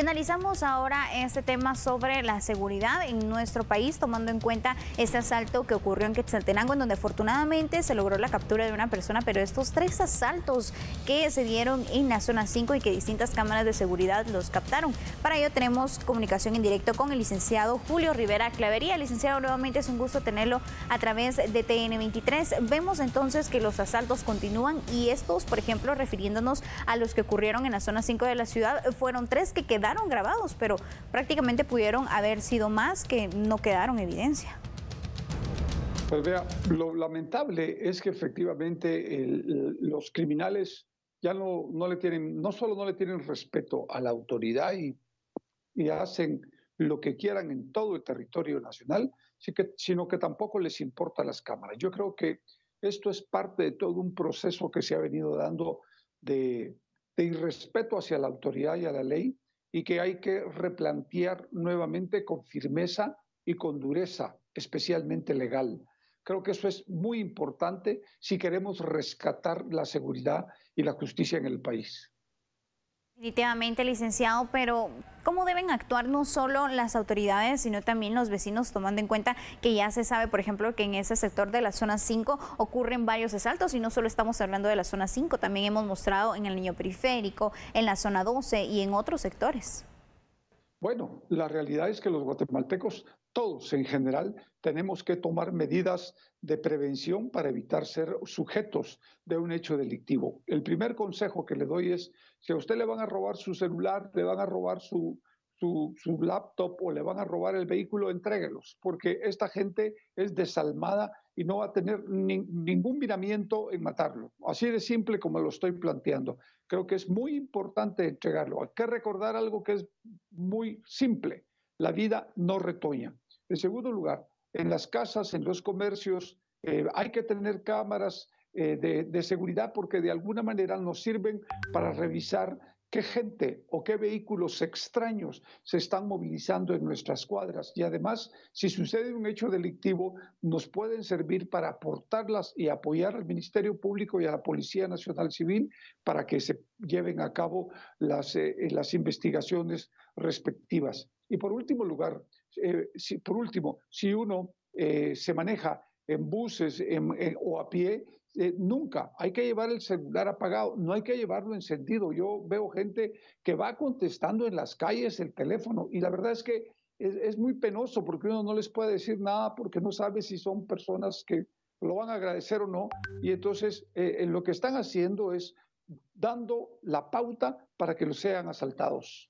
Finalizamos analizamos ahora este tema sobre la seguridad en nuestro país, tomando en cuenta este asalto que ocurrió en Quetzaltenango, en donde afortunadamente se logró la captura de una persona, pero estos tres asaltos que se dieron en la zona 5 y que distintas cámaras de seguridad los captaron. Para ello tenemos comunicación en directo con el licenciado Julio Rivera Clavería. Licenciado, nuevamente es un gusto tenerlo a través de TN23. Vemos entonces que los asaltos continúan y estos, por ejemplo, refiriéndonos a los que ocurrieron en la zona 5 de la ciudad, fueron tres que quedaron grabados, pero prácticamente pudieron haber sido más que no quedaron evidencia. Pues vea, lo lamentable es que efectivamente los criminales ya no, no le tienen, no solo no le tienen respeto a la autoridad y, y hacen lo que quieran en todo el territorio nacional, sino que tampoco les importa las cámaras. Yo creo que esto es parte de todo un proceso que se ha venido dando de, de irrespeto hacia la autoridad y a la ley, y que hay que replantear nuevamente con firmeza y con dureza, especialmente legal. Creo que eso es muy importante si queremos rescatar la seguridad y la justicia en el país. Definitivamente, licenciado, pero ¿cómo deben actuar no solo las autoridades, sino también los vecinos, tomando en cuenta que ya se sabe, por ejemplo, que en ese sector de la zona 5 ocurren varios asaltos y no solo estamos hablando de la zona 5, también hemos mostrado en el niño periférico, en la zona 12 y en otros sectores? Bueno, la realidad es que los guatemaltecos, todos en general, tenemos que tomar medidas de prevención para evitar ser sujetos de un hecho delictivo. El primer consejo que le doy es, si a usted le van a robar su celular, le van a robar su, su, laptop o le van a robar el vehículo, entréguelos, porque esta gente es desalmada y no va a tener ningún miramiento en matarlo. Así de simple como lo estoy planteando. Creo que es muy importante entregarlo. Hay que recordar algo que es muy simple. La vida no retoña. En segundo lugar, en las casas, en los comercios. Eh, hay que tener cámaras eh, de, de seguridad porque de alguna manera nos sirven para revisar qué gente o qué vehículos extraños se están movilizando en nuestras cuadras. Y además, si sucede un hecho delictivo, nos pueden servir para aportarlas y apoyar al Ministerio Público y a la Policía Nacional Civil para que se lleven a cabo las, eh, eh, las investigaciones respectivas. Y por último lugar, eh, si, por último, si uno se maneja en buses o a pie, eh, nunca. Hay que llevar el celular apagado, no hay que llevarlo encendido. Yo veo gente que va contestando en las calles el teléfono y la verdad es que es, muy penoso porque uno no les puede decir nada porque no sabe si son personas que lo van a agradecer o no. Y entonces eh, lo que están haciendo es dando la pauta para que los sean asaltados.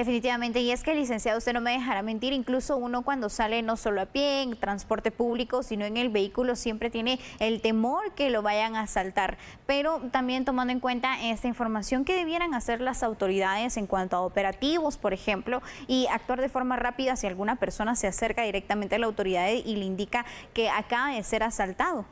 Definitivamente, y es que licenciado, usted no me dejará mentir, incluso uno cuando sale no solo a pie, en transporte público, sino en el vehículo, siempre tiene el temor que lo vayan a asaltar. Pero también tomando en cuenta esta información que debieran hacer las autoridades en cuanto a operativos, por ejemplo, y actuar de forma rápida si alguna persona se acerca directamente a la autoridad y le indica que acaba de ser asaltado.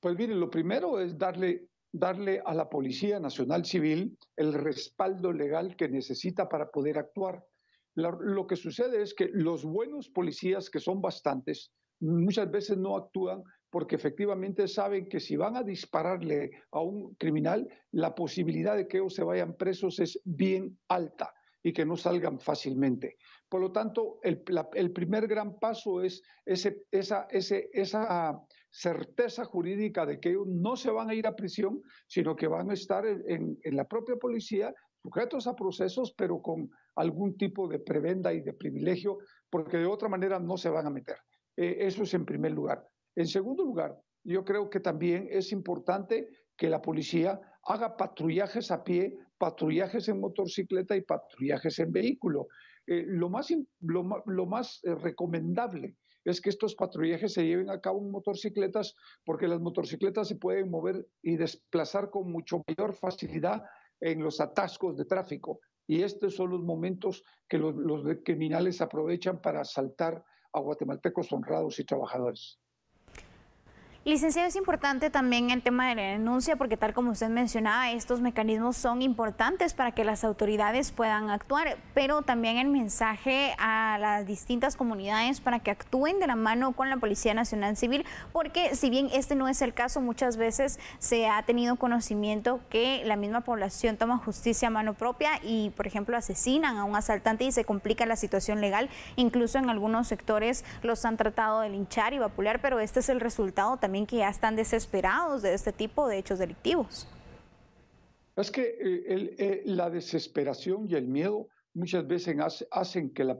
Pues mire, lo primero es darle darle a la Policía Nacional Civil el respaldo legal que necesita para poder actuar. Lo que sucede es que los buenos policías, que son bastantes, muchas veces no actúan porque efectivamente saben que si van a dispararle a un criminal, la posibilidad de que ellos se vayan presos es bien alta y que no salgan fácilmente. Por lo tanto, el, primer gran paso es esa, esa certeza jurídica de que ellos no se van a ir a prisión, sino que van a estar en, la propia policía, sujetos a procesos, pero con algún tipo de prebenda y de privilegio, porque de otra manera no se van a meter. Eh, eso es en primer lugar. En segundo lugar, yo creo que también es importante que la policía haga patrullajes a pie, patrullajes en motocicleta y patrullajes en vehículo. Eh, lo más, lo, lo más eh, recomendable es que estos patrullajes se lleven a cabo en motocicletas, porque las motocicletas se pueden mover y desplazar con mucho mayor facilidad en los atascos de tráfico. Y estos son los momentos que los, los criminales aprovechan para asaltar a guatemaltecos honrados y trabajadores. Licenciado, es importante también el tema de la denuncia porque tal como usted mencionaba, estos mecanismos son importantes para que las autoridades puedan actuar, pero también el mensaje a las distintas comunidades para que actúen de la mano con la Policía Nacional Civil, porque si bien este no es el caso, muchas veces se ha tenido conocimiento que la misma población toma justicia a mano propia y, por ejemplo, asesinan a un asaltante y se complica la situación legal. Incluso en algunos sectores los han tratado de linchar y vapulear, pero este es el resultado también que ya están desesperados de este tipo de hechos delictivos. Es que eh, eh, la desesperación y el miedo muchas veces hacen que la,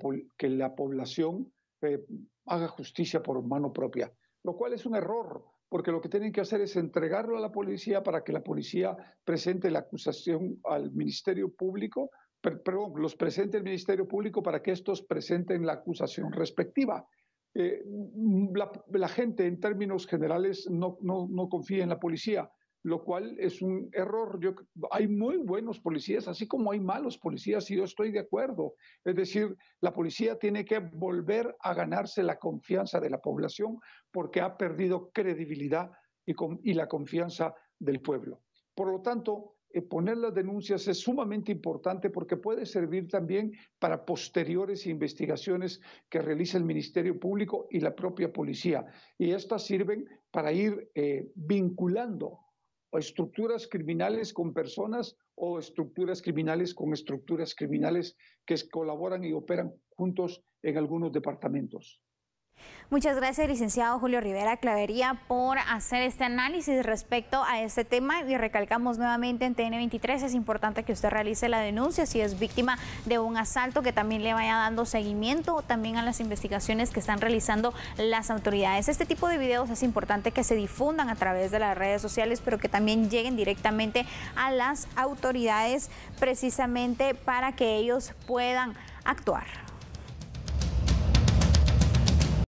población eh, haga justicia por mano propia, lo cual es un error, porque lo que tienen que hacer es entregarlo a la policía para que la policía presente la acusación al Ministerio Público, perdón, los presente el Ministerio Público para que estos presenten la acusación respectiva. Eh, mm, la, gente en términos generales no, confía en la policía, lo cual es un error. hay muy buenos policías, así como hay malos policías, y yo estoy de acuerdo. Es decir, la policía tiene que volver a ganarse la confianza de la población porque ha perdido credibilidad y, y la confianza del pueblo. Por lo tanto, eh, poner las denuncias es sumamente importante porque puede servir también para posteriores investigaciones que realiza el Ministerio Público y la propia policía. Y estas sirven para ir eh, vinculando estructuras criminales con personas o estructuras criminales con estructuras criminales que colaboran y operan juntos en algunos departamentos. Muchas gracias, licenciado Julio Rivera Clavería, por hacer este análisis respecto a este tema y recalcamos nuevamente en TN23, es importante que usted realice la denuncia si es víctima de un asalto, que también le vaya dando seguimiento también a las investigaciones que están realizando las autoridades. Este tipo de videos es importante que se difundan a través de las redes sociales, pero que también lleguen directamente a las autoridades precisamente para que ellos puedan actuar.